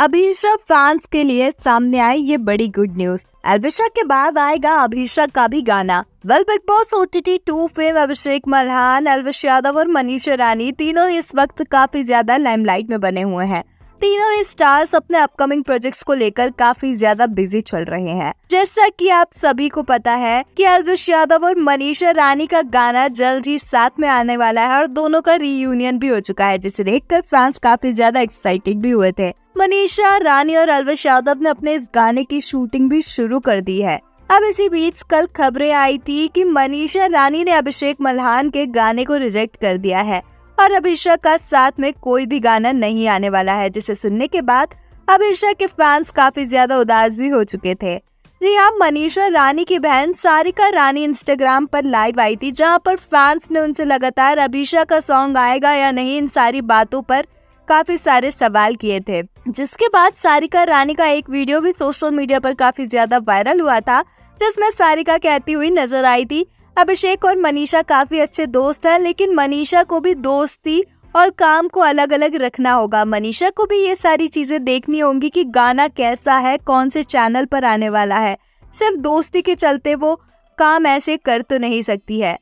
अभिषक fans के लिए सामने आई ये बड़ी गुड न्यूज अभिषा के बाद आएगा अभिषक का भी गाना well Bigg Boss O T T two fame Abhishek Malhan Elvish Yadav और मनीष रानी तीनों इस वक्त काफी ज्यादा लाइमलाइट में बने हुए हैं तीनों ही स्टार्स अपने अपकमिंग प्रोजेक्ट्स को लेकर काफी ज्यादा बिजी चल रहे हैं जैसा कि आप सभी को पता है कि अर्जुश यादव और मनीषा रानी का गाना जल्द ही साथ में आने वाला है और दोनों का रीयूनियन भी हो चुका है जिसे देखकर फैंस काफी ज्यादा एक्साइटेड भी हुए थे मनीषा रानी और अलवेश यादव ने अपने इस गाने की शूटिंग भी शुरू कर दी है अब इसी बीच कल खबरें आई थी कि मनीषा रानी ने अभिषेक मल्हान के गाने को रिजेक्ट कर दिया है और अभिषेक का साथ में कोई भी गाना नहीं आने वाला है जिसे सुनने के बाद अभिषेक के फैंस काफी ज्यादा उदास भी हो चुके थे जी हाँ मनीषा रानी की बहन सारिका रानी इंस्टाग्राम पर लाइव आई थी जहाँ पर फैंस ने उनसे लगातार अभिषेक का सॉन्ग आएगा या नहीं इन सारी बातों पर काफी सारे सवाल किए थे जिसके बाद सारिका रानी का एक वीडियो भी सोशल मीडिया पर काफी ज्यादा वायरल हुआ था जिसमें सारिका कहती हुई नजर आई थी अभिषेक और मनीषा काफी अच्छे दोस्त हैं लेकिन मनीषा को भी दोस्ती और काम को अलग अलग रखना होगा मनीषा को भी ये सारी चीजें देखनी होंगी कि गाना कैसा है कौन से चैनल पर आने वाला है सिर्फ दोस्ती के चलते वो काम ऐसे कर तो नहीं सकती है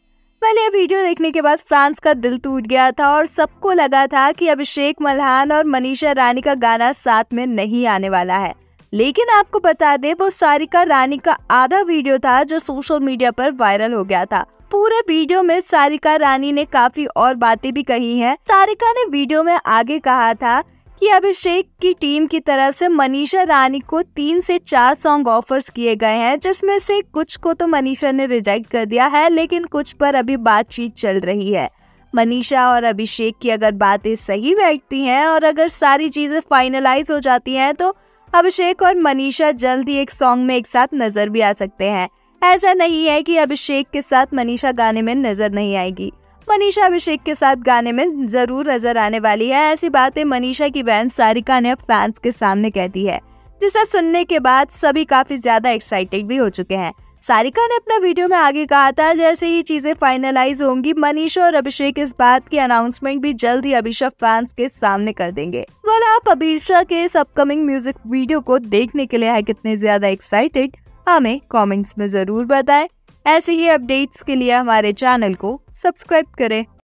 पहले ये वीडियो देखने के बाद फैंस का दिल टूट गया था और सबको लगा था कि अभिषेक मल्हान और मनीषा रानी का गाना साथ में नहीं आने वाला है लेकिन आपको बता दे वो सारिका रानी का आधा वीडियो था जो सोशल मीडिया पर वायरल हो गया था पूरे वीडियो में सारिका रानी ने काफी और बातें भी कही हैं। सारिका ने वीडियो में आगे कहा था कि अभिषेक की टीम की तरफ से मनीषा रानी को तीन से चार सॉन्ग ऑफर्स किए गए हैं जिसमें से कुछ को तो मनीषा ने रिजेक्ट कर दिया है लेकिन कुछ पर अभी बातचीत चल रही है मनीषा और अभिषेक की अगर बातें सही बैठती हैं और अगर सारी चीजें फाइनलाइज हो जाती हैं तो अभिषेक और मनीषा जल्द ही एक सॉन्ग में एक साथ नजर भी आ सकते हैं ऐसा नहीं है कि अभिषेक के साथ मनीषा गाने में नजर नहीं आएगी मनीषा अभिषेक के साथ गाने में जरूर नजर आने वाली है ऐसी बातें मनीषा की बहन सारिका ने फैंस के सामने कह दी है जिसे सुनने के बाद सभी काफी ज्यादा एक्साइटेड भी हो चुके हैं सारिका ने अपना वीडियो में आगे कहा था जैसे ही चीजें फाइनलाइज होंगी मनीषा और अभिषेक इस बात की अनाउंसमेंट भी जल्द ही अभिषेक फैंस के सामने कर देंगे वरना आप अभिषा के इस अपकमिंग म्यूजिक वीडियो को देखने के लिए है कितने ज्यादा एक्साइटेड हमें कमेंट्स में जरूर बताएं ऐसे ही अपडेट्स के लिए हमारे चैनल को सब्सक्राइब करें